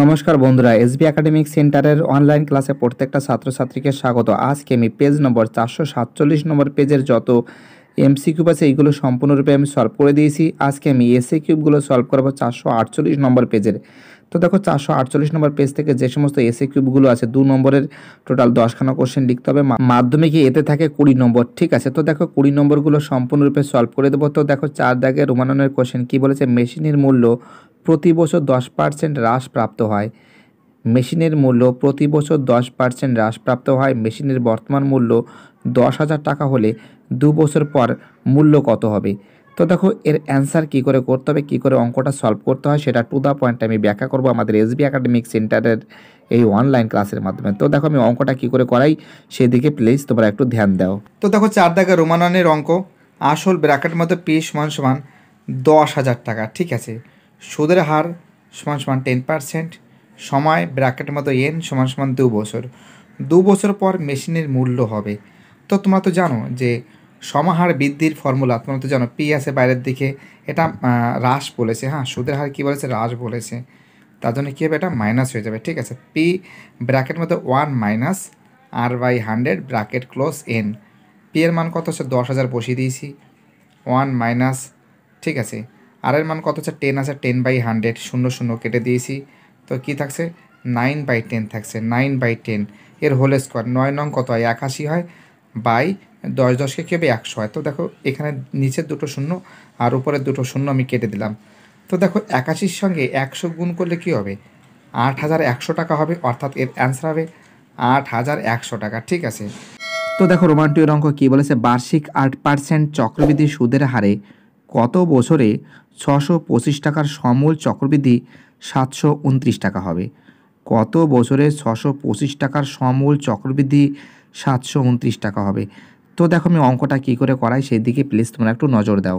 নমস্কার বন্ধুরা SB academic সেন্টারের অনলাইন ক্লাসে প্রত্যেকটা ছাত্রছাত্রীকে স্বাগত আজকে আমি পেজ নম্বর চারশো সাতচল্লিশ নম্বর পেজের যত এমসিকিউব আছে এইগুলো সম্পূর্ণরূপে আমি সলভ করে দিয়েছি আজকে আমি এসএ কিউবগুলো সলভ করবো চারশো আটচল্লিশ নম্বর পেজের তো দেখো চারশো আটচল্লিশ নম্বর পেজ থেকে যে সমস্ত এসএ কিউবগুলো আছে দু নম্বরের টোটাল দশখানা কোশ্চেন লিখতে হবে মাধ্যমিকে এতে থাকে কুড়ি নম্বর ঠিক আছে তো দেখো কুড়ি নম্বরগুলো সম্পূর্ণরূপে সলভ করে দেবো তো দেখো চার দাগে রোমাননের কোশ্চেন কী বলেছে মেশিনের মূল্য প্রতি বছর দশ পার্সেন্ট হ্রাস প্রাপ্ত হয় মেশিনের মূল্য প্রতি বছর দশ পার্সেন্ট হ্রাসপ্রাপ্ত হয় মেশিনের বর্তমান মূল্য দশ হাজার টাকা হলে দু বছর পর মূল্য কত হবে তো দেখো এর অ্যান্সার কী করে করতে হবে কী করে অঙ্কটা সলভ করতে হয় সেটা টু দ্য পয়েন্ট আমি ব্যাখ্যা করবো আমাদের এসবি একাডেমিক সেন্টারের এই অনলাইন ক্লাসের মাধ্যমে তো দেখো আমি অঙ্কটা কী করে করাই সেদিকে প্লিজ তোমরা একটু ধ্যান দাও তো দেখো চার দাগা রোমাননের অঙ্ক আসল ব্র্যাকেটের মতো পি সমান সমান দশ হাজার টাকা ঠিক আছে সুদের হার সমান সমান টেন পার্সেন্ট সময় ব্র্যাকেট মতো এন সমান সমান দু বছর দু বছর পর মেশিনের মূল্য হবে তো তোমরা তো জানো যে সমাহার বৃদ্ধির ফর্মুলা তোমরা তো জানো পি আছে বাইরের দিকে এটা হ্রাস বলেছে হ্যাঁ সুদের হার কী বলেছে হ্রাস বলেছে তার জন্য কী হবে এটা মাইনাস হয়ে যাবে ঠিক আছে পি ব্র্যাকেট মতো one minus R by hundred bracket close N P এর মান কত হচ্ছে দশ হাজার বসিয়ে দিয়েছি ওয়ান মাইনাস ঠিক আছে আর এর মান কত আছে টেন আছে টেন বাই হান্ড্রেড শূন্য শূন্য কেটে দিয়েছি তো কি থাকছে নাইন বাই টেন থাকছে নাইন বাই টেন এর হোল স্কোয়ার নয় নং কত হয় একাশি হয় বাই দশ দশকে কেবে একশো হয় তো দেখো এখানে নিচের দুটো শূন্য আর উপরের দুটো শূন্য আমি কেটে দিলাম তো দেখো একাশির সঙ্গে একশো গুণ করলে কি হবে আট হাজার একশো টাকা হবে অর্থাৎ এর অ্যান্সার হবে আট হাজার একশো টাকা ঠিক আছে তো দেখো রোমান্টিক অঙ্ক কী বলেছে বার্ষিক আট পার্সেন্ট চক্রবৃদ্ধি সুদের হারে গত বছরে ছশো পঁচিশ টাকার সমূল চক্রবৃদ্ধি সাতশো উনত্রিশ টাকা হবে কত বছরে ছশো পঁচিশ টাকার সমূল চক্রবৃদ্ধি সাতশো উনত্রিশ টাকা হবে তো দেখো আমি অঙ্কটা কী করে করাই সেই দিকে প্লিজ তোমরা একটু নজর দাও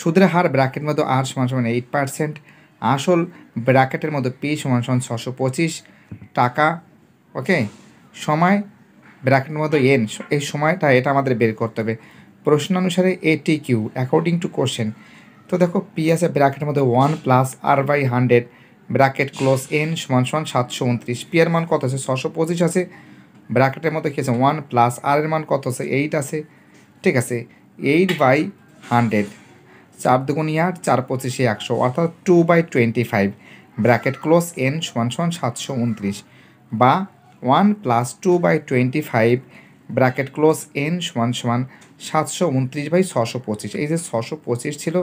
সুদের হার ব্র্যাকেট মতো আর সমান সমান এইট পার্সেন্ট আসল ব্র্যাকেটের মতো পি সমান সমান ছশো পঁচিশ টাকা ওকে সময় ব্র্যাকেটের মতো এন এই সময়টা এটা আমাদের বের করতে হবে প্রশ্ন প্রশ্নানুসারে এটি কিউ অ্যাকর্ডিং টু কোশ্চেন তো দেখো পি আছে ব্র্যাকেটের মধ্যে one plus R by hundred bracket close N সমান সমান সাতশো উনত্রিশ পি এর মান কত আছে ছশো পঁচিশ আছে ব্র্যাকেটের মধ্যে কী আছে ওয়ান প্লাস আর এর মান কত আছে এইট আছে ঠিক আছে এইট বাই হান্ড্রেড চার দুগুণি আট e চার পঁচিশে একশো অর্থাৎ two by twenty five bracket close N সমান সমান সাতশো উনত্রিশ বা one plus two by twenty five bracket close N সমান সমান সাতশো উনত্রিশ বাই ছশো পঁচিশ এই যে ছশো পঁচিশ ছিল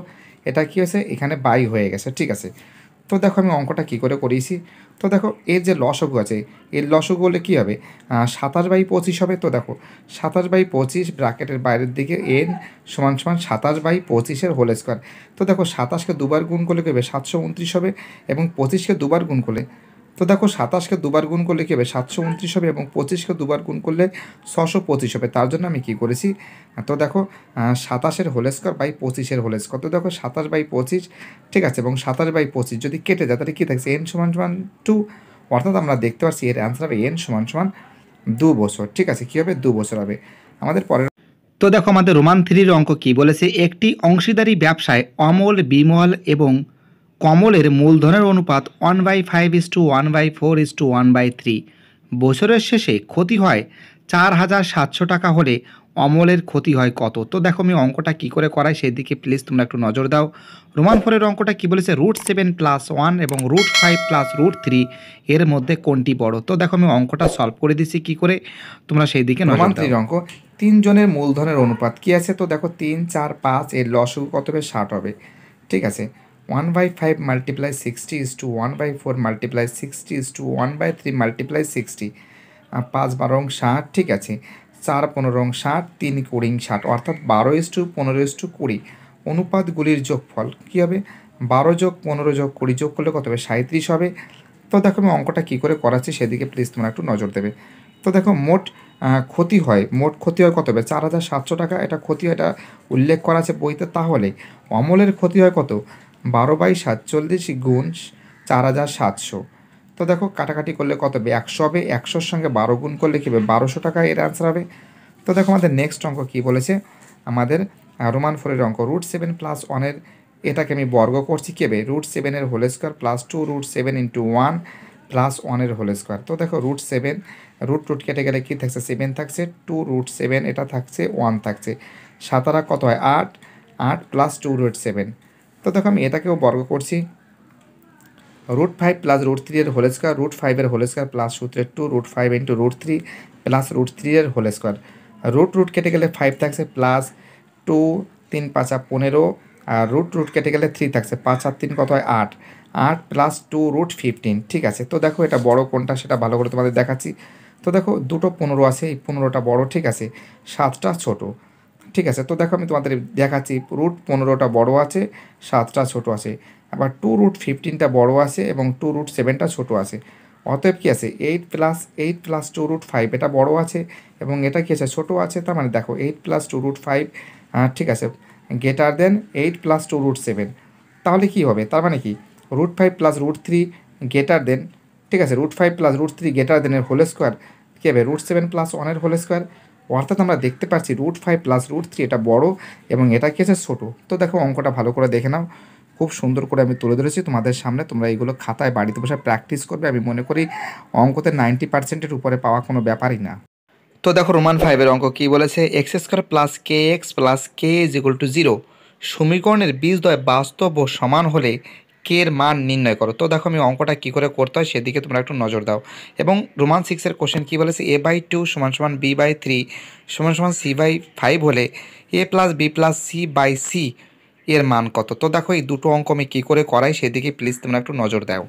এটা কী হয়েছে এখানে বাই হয়ে গেছে ঠিক আছে তো দেখো আমি অঙ্কটা কী করে করিয়েছি তো দেখো এর যে লসগু আছে এর লসগু হলে কী হবে সাতাশ বাই পঁচিশ হবে তো দেখো সাতাশ বাই পঁচিশ ব্র্যাকেটের বাইরের দিকে এন সমান সমান সাতাশ বাই পঁচিশের হোল স্কোয়ার তো দেখো সাতাশকে দুবার গুণ করলে কী হবে সাতশো উনত্রিশ হবে এবং পঁচিশকে দুবার গুণ করলে তো দেখো সাতাশকে দুবার গুণ করলে কী হবে সাতশো উনত্রিশ হবে এবং পঁচিশকে দুবার গুণ করলে ছশো পঁচিশ হবে তার জন্য আমি কি করেছি তো দেখো সাতাশের হোলেস্কর বাই পঁচিশের হোলেস্কর তো দেখো সাতাশ বাই পঁচিশ ঠিক আছে এবং সাতাশ বাই পঁচিশ যদি কেটে যায় তাহলে কী থাকছে এন সমান সমান টু অর্থাৎ আমরা দেখতে পাচ্ছি এর অ্যান্সার হবে এন সমান সমান দু বছর ঠিক আছে কী হবে দু বছর হবে আমাদের পরের তো দেখো আমাদের রোমান থ্রির অঙ্ক কি বলেছে একটি অংশীদারি ব্যবসায় অমল বিমল এবং কমলের মূলধনের অনুপাত one by five is two one by four is two one by three বছরের শেষে ক্ষতি হয় চার হাজার সাতশো টাকা হলে অমলের ক্ষতি হয় কত তো দেখো আমি অঙ্কটা কী করে করাই সেই দিকে প্লিজ তোমরা একটু নজর দাও রোমান ফোরের অঙ্কটা কী বলেছে রুট সেভেন প্লাস ওয়ান এবং root five plus root three এর মধ্যে কোনটি বড় তো দেখো আমি অঙ্কটা সলভ করে দিছি কি করে তোমরা সেই দিকে রোমান অঙ্ক তিনজনের মূলধনের অনুপাত কি আছে তো দেখো তিন চার পাঁচ এর লসু কত হবে ষাট হবে ঠিক আছে 1 by 5 multiply 60 is to 1 by 4 multiply 60 is to 1 by 3 multiply 60 পাঁচ বারো অং ষাট ঠিক আছে চার পনেরো অং ষাট তিন কুড়ি ষাট অর্থাৎ বারো ইস টু পনেরো ইস টু কুড়ি অনুপাতগুলির যোগফল কী হবে বারো যোগ পনেরো যোগ কুড়ি যোগ করলে কত হবে সাঁত্রিশ হবে তো দেখো আমি অঙ্কটা কী করে করাচ্ছি সেদিকে প্লিজ তোমরা একটু নজর দেবে তো দেখো মোট ক্ষতি হয় মোট ক্ষতি হয় কত হবে চার হাজার সাতশো টাকা এটা ক্ষতি হয় এটা উল্লেখ করা আছে বইতে তাহলে অমলের ক্ষতি হয় কত বারো বাই সাতচল্লিশ গুণ চার হাজার সাতশো তো দেখো কাটাকাটি করলে কত হবে একশো হবে একশোর সঙ্গে বারো গুণ করলে কী হবে বারোশো টাকা এর অ্যান্সার হবে তো দেখো আমাদের নেক্সট অঙ্ক কী বলেছে আমাদের রোমান ফোরের অঙ্ক রুট সেভেন প্লাস ওয়ানের এটাকে আমি বর্গ করছি কেবে রুট সেভেনের whole square plus two root seven into one plus ওয়ানের হোল স্কোয়ার তো দেখো রুট সেভেন রুট রুট কেটে গেলে কী থাকছে সেভেন থাকছে টু রুট সেভেন এটা থাকছে ওয়ান থাকছে সাতারা কত হয় আট আট প্লাস টু রুট সেভেন তো দেখো আমি এটাকেও বর্গ করছি root five plus root three এর হোল স্কোয়ার রুট ফাইভের হোল স্কোয়ার প্লাস সূত্রের two root five into root three plus root three এর হোল স্কোয়ার রুট রুট কেটে গেলে ফাইভ থাকছে প্লাস টু তিন পাঁচা পনেরো আর রুট রুট কেটে গেলে থ্রি থাকছে পাঁচ আর তিন কত হয় আট আট প্লাস টু রুট ফিফটিন ঠিক আছে তো দেখো এটা বড় কোনটা সেটা ভালো করে তোমাদের দেখাচ্ছি তো দেখো দুটো পনেরো আছে এই পনেরোটা বড় ঠিক আছে সাতটা ছোটো ঠিক আছে তো দেখো আমি তোমাদের দেখাচ্ছি রুট পনেরোটা বড় আছে সাতটা ছোট আছে আবার টু রুট ফিফটিনটা বড় আছে এবং টু রুট সেভেনটা ছোট আছে অতএব কী আছে eight plus eight plus two root five এটা বড় আছে এবং এটা কী আছে ছোটো আছে তার মানে দেখো eight plus two root five ঠিক আছে greater than eight plus two root seven তাহলে কী হবে তার মানে কি root five plus root three greater than ঠিক আছে root five plus root three greater দেনের হোল স্কোয়ার কী হবে রুট সেভেন প্লাস ওয়ানের হোল স্কোয়ার অর্থাৎ আমরা দেখতে পাচ্ছি root five plus root three এটা বড় এবং এটা কি আছে ছোটো তো দেখো অঙ্কটা ভালো করে দেখে নাও খুব সুন্দর করে আমি তুলে ধরেছি তোমাদের সামনে তোমরা এইগুলো খাতায় বাড়িতে বসে প্র্যাকটিস করবে আমি মনে করি অঙ্কতে নাইনটি পার্সেন্টের উপরে পাওয়া কোনো ব্যাপারই না তো দেখো রোমান ফাইভের অঙ্ক কী বলেছে X square plus K X plus K is equal to zero সমীকরণের বীজদ্বয় বাস্তব ও সমান হলে কের মান নির্ণয় করো তো দেখো আমি অঙ্কটা কী করে করতে হয় সেদিকে তোমরা একটু নজর দাও এবং রোমান সিক্সের কোশ্চেন কী বলেছে এ বাই টু সমান সমান বি বাই থ্রি সমান সমান সি বাই ফাইভ হলে A plus B plus C by C এর মান কত তো দেখো এই দুটো অঙ্ক আমি কী করে করাই সেদিকে প্লিজ তোমরা একটু নজর দাও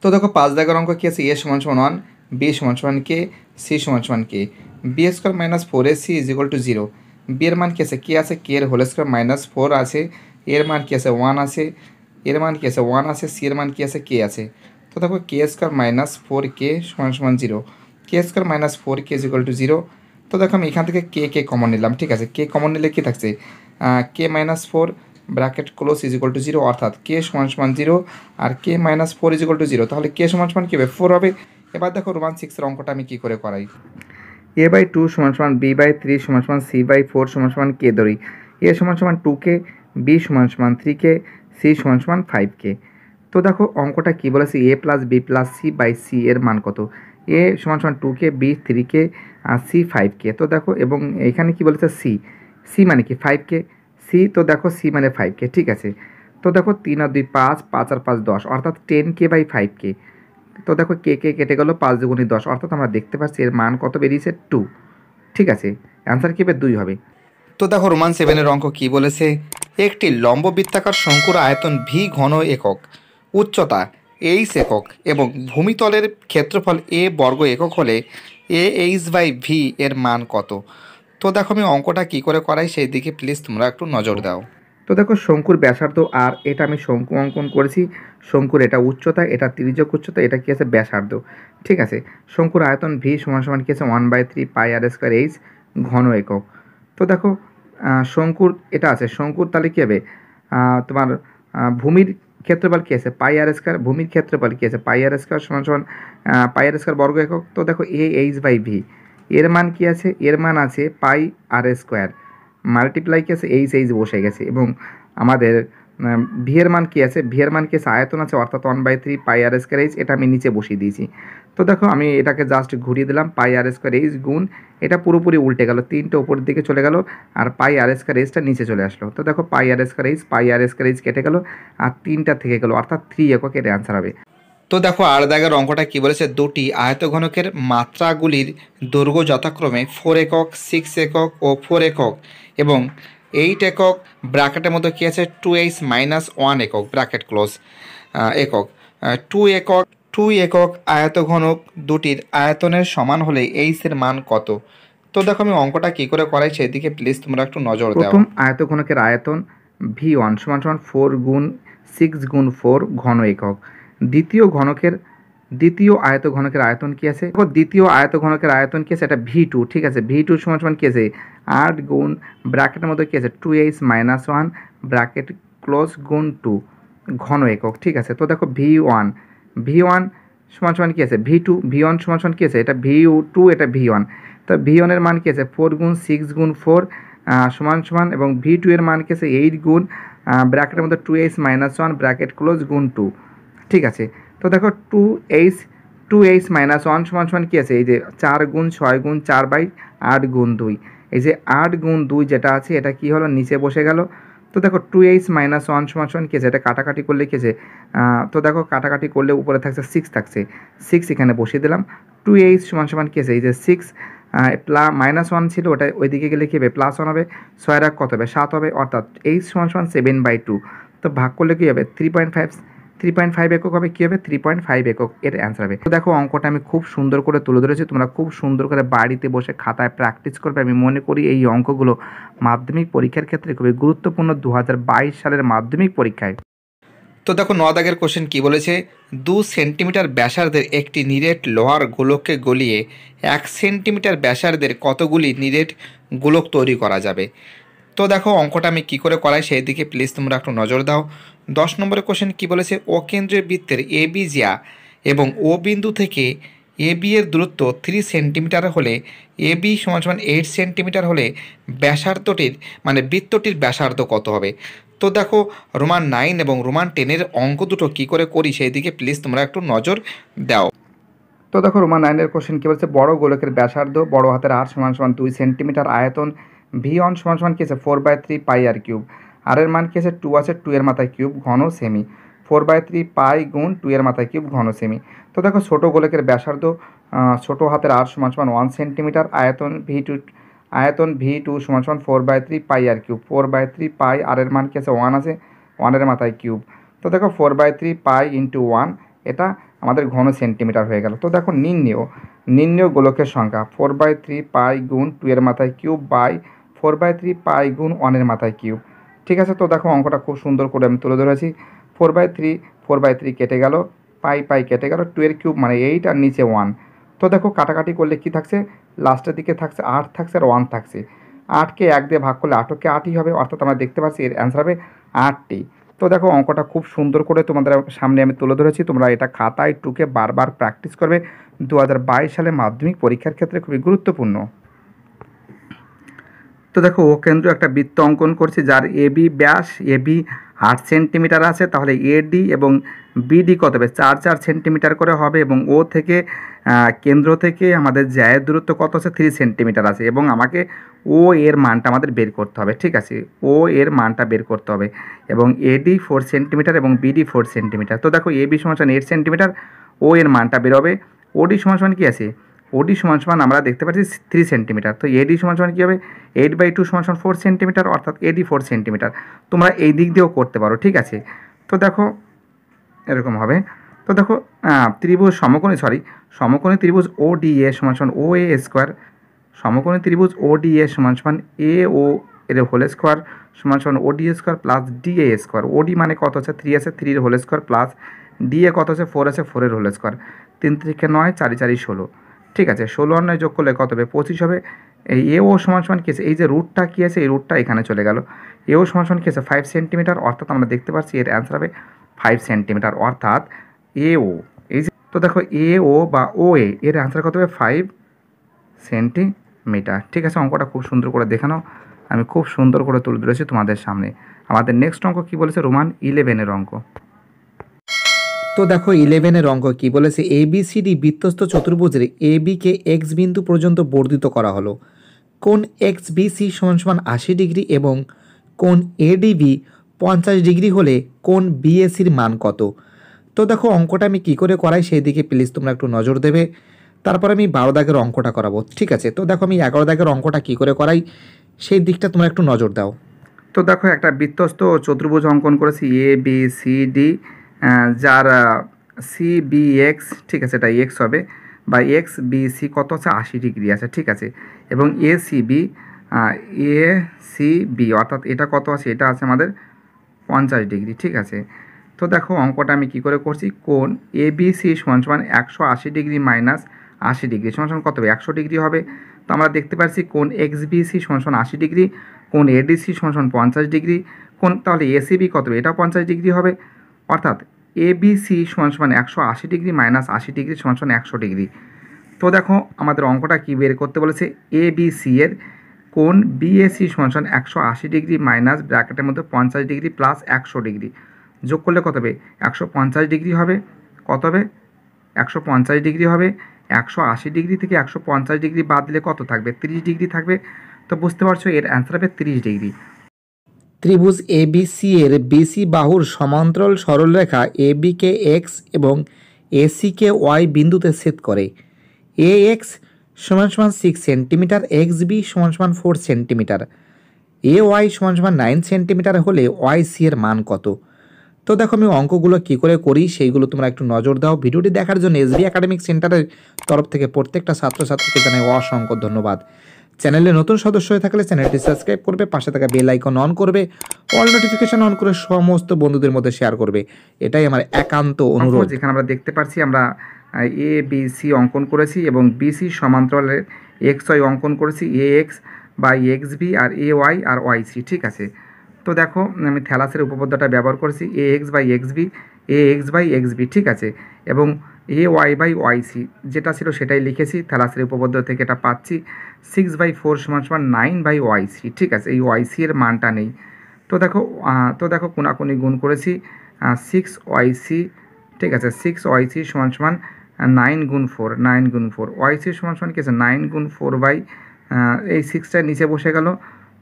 তো দেখো পাঁচ দাগের অঙ্ক কী আছে এ সমান সমান ওয়ান বি সমান সমান কে সি সমান সমান K B square minus four A C is equal to zero B এর মান কী আছে কে আছে কে এর হোল স্কোয়ার মাইনাস ফোর আছে এর মান কী আছে ওয়ান আছে এর মান কী আছে ওয়ান আছে সি এর মান কী আছে কে আছে তো দেখো K square minus four K সমান সমান জিরো K square minus four K is equal to zero তো দেখো আমি এখান থেকে কে কে কমন নিলাম ঠিক আছে কে কমন নিলে কী থাকছে K minus four bracket close is equal to zero অর্থাৎ কে সমান সমান জিরো আর K minus four is equal to zero তাহলে কে সমান সমান কী হবে ফোর হবে এবার দেখো রোমান সিক্সের অঙ্কটা আমি কী করে করাই এ বাই টু সমান সমান বি বাই থ্রি সমান সমান সি বাই ফোর সমান সমান কে ধরি এ সমান সমান টু কে বি সমান সমান থ্রি কে সি সমান সমান ফাইভ কে তো দেখো অঙ্কটা কী বলেছে A plus B plus C by C এর মান কত এ সমান সমান two K B three K আর সি ফাইভ কে তো দেখো এবং এখানে কি বলেছে সি সি মানে কি ফাইভ কে সি তো দেখো সি মানে ফাইভ কে ঠিক আছে তো দেখো তিন আর দুই পাঁচ পাঁচ আর পাঁচ দশ অর্থাৎ ten K by five K তো দেখো কে কে কেটে গেলো পাঁচ দুগুণি দশ অর্থাৎ আমরা দেখতে পাচ্ছি এর মান কত বেরিয়েছে টু ঠিক আছে অ্যান্সার কেবে দুই হবে তো দেখো রোমান সেভেনের অঙ্ক কী বলেছে একটি লম্ববৃত্তাকার শঙ্কুর আয়তন ভি ঘন একক উচ্চতা এইচ একক এবং ভূমিতলের ক্ষেত্রফল এ বর্গ একক হলে এ এইচ বাই ভি এর মান কত তো দেখো আমি অঙ্কটা কি করে করাই সেই দিকে প্লিজ তোমরা একটু নজর দাও তো দেখো শঙ্কুর ব্যাসার্ধ আর এটা আমি শঙ্কু অঙ্কন করেছি শঙ্কুর এটা উচ্চতা এটা তিরিজক উচ্চতা এটা কি আছে ব্যাসার্ধ ঠিক আছে শঙ্কুর আয়তন ভি সমান সমান কি আছে one by three pi R square H ঘন একক তো দেখো শঙ্কুর এটা আছে শঙ্কুর তাহলে কী হবে তোমার ভূমির ক্ষেত্রফল কী আছে পাই আর স্কোয়ার ভূমির ক্ষেত্রফল কী আছে পাই আর স্কোয়ার সমান সমান পাই আর স্কোয়ার বর্গ একক তো দেখো এ এইচ বাই ভি এর মান কী আছে এর মান আছে পাই আর স্কোয়ার মাল্টিপ্লাই কি আছে এইচ এইচ বসে গেছে এবং আমাদের ভি মান কী আছে ভি মান কী আছে আয়তন আছে অর্থাৎ one by three pi R square H এটা আমি নিচে বসিয়ে দিয়েছি তো দেখো আমি এটাকে জাস্ট ঘুরিয়ে দিলাম পাই আর স্কোয়ার এইচ গুণ এটা পুরোপুরি উল্টে গেল তিনটে ওপরের দিকে চলে গেল আর পাই আর স্কোয়ার এইচটা নিচে চলে আসলো তো দেখো pi R square H pi R square H কেটে গেল আর তিনটা থেকে গেল অর্থাৎ থ্রি একক এটা অ্যান্সার হবে তো দেখো আর দাগের অঙ্কটা কী বলেছে দুটি আয়তঘনকের মাত্রাগুলির দৈর্ঘ্য যথাক্রমে ফোর একক সিক্স একক ও ফোর একক এবং এইট একক ব্র্যাকেটের মধ্যে কী আছে টু এইচ মাইনাস ওয়ান একক ব্র্যাকেট ক্লোজ একক টু একক টু একক আয়ত ঘনক দুটির আয়তনের সমান হলে এর মান কত তো দেখো আমি অঙ্কটা কী করে করাই এদিকে প্লিজ তোমরা একটু নজর দাও প্রথম ঘনকের আয়তন ভি ওয়ান সমান সমান ফোর গুণ সিক্স গুণ ফোর ঘন একক দ্বিতীয় ঘনকের দ্বিতীয় আয়ত ঘনকের আয়তন কি আছে দ্বিতীয় আয়ত ঘনকের আয়তন কি আছে এটা ভি টু ঠিক আছে ভি টু সমান সমান কি আছে আট গুণ ব্র্যাকেটের মধ্যে কি আছে two H minus one bracket close গুণ টু ঘন একক ঠিক আছে তো দেখো ভি ওয়ান ভি ওয়ান সমান সমান কী আছে ভি টু ভি ওয়ান সমান সমান কী আছে এটা ভি টু এটা ভি ওয়ান তো ভি ওয়ানের মান কী আছে ফোর গুণ সিক্স গুণ ফোর সমান সমান এবং ভি টু এর মান কী আছে এইট গুণ ব্র্যাকেটের মধ্যে two H minus one bracket close গুণ টু ঠিক আছে তো দেখো two H two H minus one সমান সমান কী আছে এই যে চার গুণ ছয় গুণ চার বাই আট গুণ দুই এই যে আট গুণ দুই যেটা আছে এটা কি হলো নিচে বসে গেলো তো দেখো টু এইচ মাইনাস ওয়ান সমান ওয়ান কেছে এটা কাটাকাটি করলে কেছে তো দেখো কাটাকাটি করলে উপরে থাকছে সিক্স থাকছে সিক্স এখানে বসিয়ে দিলাম টু এইচ সমান সমান কেছে এই যে সিক্স প্লা মাইনাস ওয়ান ছিল ওটা ওইদিকে গেলে কী হবে প্লাস ওয়ান হবে ছয় রাগ কত হবে সাত হবে অর্থাৎ এইচ সমান সমান সেভেন বাই টু তো ভাগ করলে কী হবে three point five three point five একক হবে কী হবে থ্রি পয়েন্ট ফাইভ একক এর অ্যান্সার হবে তো দেখো অঙ্কটা আমি খুব সুন্দর করে তুলে ধরেছি তোমরা খুব সুন্দর করে বাড়িতে বসে খাতায় প্র্যাকটিস করবে আমি মনে করি এই অঙ্কগুলো মাধ্যমিক পরীক্ষার ক্ষেত্রে খুবই গুরুত্বপূর্ণ দু সালের মাধ্যমিক পরীক্ষায় তো দেখো ন দাগের কোশ্চেন কী বলেছে দু সেন্টিমিটার ব্যাসার্ধের একটি নিরেট লোহার গোলককে গলিয়ে এক সেন্টিমিটার ব্যাসার্ধের কতগুলি নিরেট গোলক তৈরি করা যাবে তো দেখো অঙ্কটা আমি কি করে করাই সেই দিকে প্লিজ তোমরা একটু নজর দাও দশ নম্বরের কোশ্চেন কী বলেছে ও কেন্দ্রের বৃত্তের এ বি জিয়া এবং ও বিন্দু থেকে এ বি এর দূরত্ব থ্রি সেন্টিমিটার হলে এ বি সমান সমান এইট সেন্টিমিটার হলে ব্যাসার্ধটির মানে বৃত্তটির ব্যাসার্ধ কত হবে তো দেখো রোমান নাইন এবং রোমান টেনের অঙ্ক দুটো কী করে করি সেই দিকে প্লিজ তোমরা একটু নজর দাও তো দেখো রোমান নাইনের কোশ্চেন কী বলছে বড় গোলকের ব্যাসার্ধ বড় হাতের আর সমান সমান দুই সেন্টিমিটার আয়তন ভি অন সমান সমান কী আছে four by three pi R cube R এর মান কি আছে টু আছে টু এর মাথায় কিউব ঘন সেমি ফোর বাই থ্রি পাই গুণ টু এর মাথায় কিউব ঘন সেমি তো দেখো ছোটো গোলকের ব্যাসার্ধ ছোটো হাতের আর সমান সমান ওয়ান সেন্টিমিটার আয়তন ভি টু আয়তন ভি টু সমান সমান four by three pi R cube four by three pi R এর মান কি আছে ওয়ান আছে ওয়ানের মাথায় কিউব তো দেখো four by three pi into one এটা আমাদের ঘন সেন্টিমিটার হয়ে গেল তো দেখো নির্ণীয় নির্ণীয় গোলকের সংখ্যা ফোর বাই থ্রি পাই গুণ টু এর মাথায় cube by four by three pi গুণ ওয়ানের মাথায় কিউব ঠিক আছে তো দেখো অঙ্কটা খুব সুন্দর করে আমি তুলে ধরেছি four by three four by three কেটে গেল পাই পাই কেটে গেল টুয়ের কিউব মানে এইট আর নিচে ওয়ান তো দেখো কাটাকাটি করলে কি থাকছে লাস্টের দিকে থাকছে আট থাকছে আর ওয়ান থাকছে আটকে এক দিয়ে ভাগ করলে আটকে আটই হবে অর্থাৎ আমরা দেখতে পাচ্ছি এর অ্যান্সার হবে আটটি তো দেখো অঙ্কটা খুব সুন্দর করে তোমাদের সামনে আমি তুলে ধরেছি তোমরা এটা খাতায় টুকে বারবার প্র্যাকটিস করবে দু সালে মাধ্যমিক পরীক্ষার ক্ষেত্রে খুবই গুরুত্বপূর্ণ তো দেখো ও কেন্দ্র একটা বৃত্ত অঙ্কন করছে যার এ বি ব্যাস এ বি আট সেন্টিমিটার আছে তাহলে এ ডি এবং বিডি কত হবে চার চার সেন্টিমিটার করে হবে এবং ও থেকে কেন্দ্র থেকে আমাদের জায়ের দূরত্ব কত আছে থ্রি সেন্টিমিটার আছে এবং আমাকে ও এর মানটা আমাদের বের করতে হবে ঠিক আছে ও এর মানটা বের করতে হবে এবং এ ডি ফোর সেন্টিমিটার এবং বিডি ফোর সেন্টিমিটার তো দেখো এ বি সমান এইট সেন্টিমিটার ও এর মানটা বেরোবে ও ডি সমান কী আছে ওডি সমান সমান আমরা দেখতে পাচ্ছি থ্রি সেন্টিমিটার তো এডি সমান সমান কী হবে এইট বাই টু সমান সমান ফোর সেন্টিমিটার অর্থাৎ এডি ফোর সেন্টিমিটার তোমরা এই দিক দিয়েও করতে পারো ঠিক আছে তো দেখো এরকম হবে তো দেখো ত্রিভুজ সমকোণী সরি সমকোণী ত্রিভুজ ও ডি এ সমান সমান ও এ স্কোয়ার সমকোণী ত্রিভুজ ও ডি এ সমান সমান এ ও এর হোল স্কোয়ার সমান সমান O D square plus D A square O D মানে কত আছে থ্রি আছে থ্রির whole square plus D A কত আছে ফোর আছে ফোরের হোল স্কোয়ার তিন থেকে নয় চারি চারি ষোলো ঠিক আছে ষোলো অন্যায় যোগ করলে কত হবে পঁচিশ হবে এই এ ও সমান সমান কেসে এই যে রুটটা কী আছে এই রুটটা এখানে চলে গেল এ ও সমান সমান কেসে ফাইভ সেন্টিমিটার অর্থাৎ আমরা দেখতে পাচ্ছি এর অ্যান্সার হবে ফাইভ সেন্টিমিটার অর্থাৎ এ ও এই যে তো দেখো এ ও বা ও এ এর অ্যান্সার কত হবে ফাইভ সেন্টিমিটার ঠিক আছে অঙ্কটা খুব সুন্দর করে দেখানো আমি খুব সুন্দর করে তুলে ধরেছি তোমাদের সামনে আমাদের নেক্সট অঙ্ক কী বলেছে রোমান ইলেভেনের অঙ্ক তো দেখো ইলেভেনের অঙ্ক কি বলেছে এবিসিডি বৃত্তস্থ চতুর্ভুজের এ বিকে এক্স বিন্দু পর্যন্ত বর্ধিত করা হলো কোন এক্স বি সি সমান সমান আশি ডিগ্রি এবং কোন এডিবি পঞ্চাশ ডিগ্রি হলে কোন বিএসির মান কত তো দেখো অঙ্কটা আমি কি করে করাই সেই দিকে প্লিজ তোমরা একটু নজর দেবে তারপর আমি বারো দাগের অঙ্কটা করাবো ঠিক আছে তো দেখো আমি এগারো দাগের অঙ্কটা কি করে করাই সেই দিকটা তোমরা একটু নজর দাও তো দেখো একটা বৃত্তস্ত চতুর্ভুজ অঙ্কন করেছি এ বি সি ডি যার সি বি এক্স ঠিক আছে এটা এক্স হবে বা এক্স বি সি কত আছে আশি ডিগ্রি আছে ঠিক আছে এবং A C B A C B অর্থাৎ এটা কত আছে এটা আছে আমাদের পঞ্চাশ ডিগ্রি ঠিক আছে তো দেখো অঙ্কটা আমি কি করে করছি কোন এ বি সি সমান একশো আশি ডিগ্রি মাইনাস আশি ডিগ্রি সমান কত হবে একশো ডিগ্রি হবে তো আমরা দেখতে পাচ্ছি কোন এক্স বি সি সমান আশি ডিগ্রি কোন এডিসি সমান সমান পঞ্চাশ ডিগ্রি কোন তাহলে এসিবি কত হবে এটাও পঞ্চাশ ডিগ্রি হবে অর্থাৎ এবিসি বি সমান সমান একশো আশি ডিগ্রি মাইনাস আশি ডিগ্রি সমান সমান একশো ডিগ্রি তো দেখো আমাদের অঙ্কটা কী বের করতে বলেছে এবিসি এর কোন বিএসি সমান সমান একশো আশি ডিগ্রি মাইনাস ব্র্যাকেটের মধ্যে পঞ্চাশ ডিগ্রি প্লাস একশো ডিগ্রি যোগ করলে কত হবে একশো পঞ্চাশ ডিগ্রি হবে কত হবে একশো পঞ্চাশ ডিগ্রি হবে একশো আশি ডিগ্রি থেকে একশো পঞ্চাশ ডিগ্রি বাদ দিলে কত থাকবে তিরিশ ডিগ্রি থাকবে তো বুঝতে পারছো এর অ্যান্সার হবে তিরিশ ডিগ্রি ত্রিভুজ এবিসি এর বিসি বাহুর সমান্তরাল সরলরেখা এ বিকে এক্স এবং এসিকে ওয়াই বিন্দুতে সেদ করে এ এক্স সমান সমান সিক্স সেন্টিমিটার এক্স বি সমান সমান ফোর সেন্টিমিটার এ ওয়াই সমান সমান নাইন সেন্টিমিটার হলে ওয়াই সি এর মান কত তো দেখো আমি অঙ্কগুলো কী করে করি সেইগুলো তোমরা একটু নজর দাও ভিডিওটি দেখার জন্য এস বি একাডেমিক সেন্টারের তরফ থেকে প্রত্যেকটা ছাত্রছাত্রীকে জানাই অসংখ্য ধন্যবাদ চ্যানেলে নতুন সদস্য হয়ে থাকলে চ্যানেলটি সাবস্ক্রাইব করবে পাশে থাকা বেল আইকন অন করবে অল নোটিফিকেশন অন করে সমস্ত বন্ধুদের মধ্যে শেয়ার করবে এটাই আমার একান্ত অনুরোধ যেখানে আমরা দেখতে পাচ্ছি আমরা এ বি সি অঙ্কন করেছি এবং বি সি সমান্তরালে এক্স ওয়াই অঙ্কন করেছি এ এক্স বা এক্স বি আর এ ওয়াই আর ওয়াই সি ঠিক আছে তো দেখো আমি থ্যালাসের উপপদ্যটা ব্যবহার করেছি A X by X B A X by X B ঠিক আছে এবং A Y by Y C যেটা ছিল সেটাই লিখেছি থ্যালাসের উপপাদ্য থেকে এটা পাচ্ছি সিক্স বাই ফোর সমান সমান নাইন বাই ওয়াই সি ঠিক আছে এই ওয়াইসি এর মানটা নেই তো দেখো তো দেখো কোনাকুনি গুণ করেছি সিক্স ওয়াই সি ঠিক আছে সিক্স ওয়াই সি সমান সমান নাইন গুণ ফোর নাইন গুণ ফোর ওয়াই সি সমান সমান কি আছে নাইন গুণ ফোর বাই এই সিক্সটা নিচে বসে গেল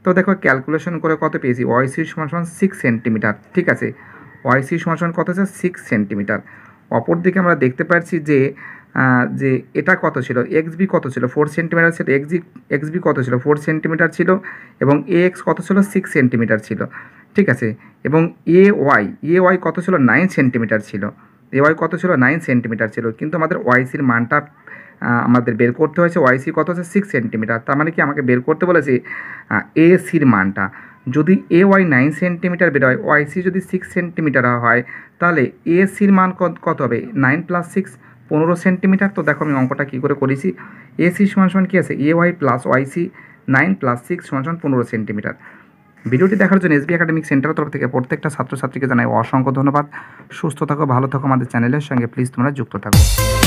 তো দেখো ক্যালকুলেশন করে কত পেয়েছি ওয়াইসি সমান সমান সিক্স সেন্টিমিটার ঠিক আছে ওয়াইসি সি সমান সমান কত আছে সিক্স সেন্টিমিটার অপরদিকে আমরা দেখতে পারছি যে যে এটা কত ছিল এক্স বি কত ছিল ফোর সেন্টিমিটার ছিল এক্স এক্স বি কত ছিল ফোর সেন্টিমিটার ছিল এবং এ এক্স কত ছিল সিক্স সেন্টিমিটার ছিল ঠিক আছে এবং এ ওয়াই এ ওয়াই কত ছিল নাইন সেন্টিমিটার ছিল এ ওয়াই কত ছিল নাইন সেন্টিমিটার ছিল কিন্তু আমাদের ওয়াইসির মানটা আমাদের বের করতে হয়েছে ওয়াইসি কত আছে সিক্স সেন্টিমিটার তার মানে কি আমাকে বের করতে বলেছে এ সির মানটা যদি এ ওয়াই নাইন সেন্টিমিটার বেরোয় ওয়াই সি যদি সিক্স সেন্টিমিটার হয় তাহলে এ সির মান কত হবে নাইন প্লাস সিক্স পনেরো সেন্টিমিটার তো দেখো আমি অঙ্কটা কী করে করেছি এ সি সমান সমান কী আছে A Y plus Y C nine plus six সমান সমান পনেরো সেন্টিমিটার ভিডিওটি দেখার জন্য এসবি একাডেমিক সেন্টার তরফ থেকে প্রত্যেকটা ছাত্রছাত্রীকে জানাই অসংখ্য ধন্যবাদ সুস্থ থাকো ভালো থাকো আমাদের চ্যানেলের সঙ্গে প্লিজ তোমরা যুক্ত থাকো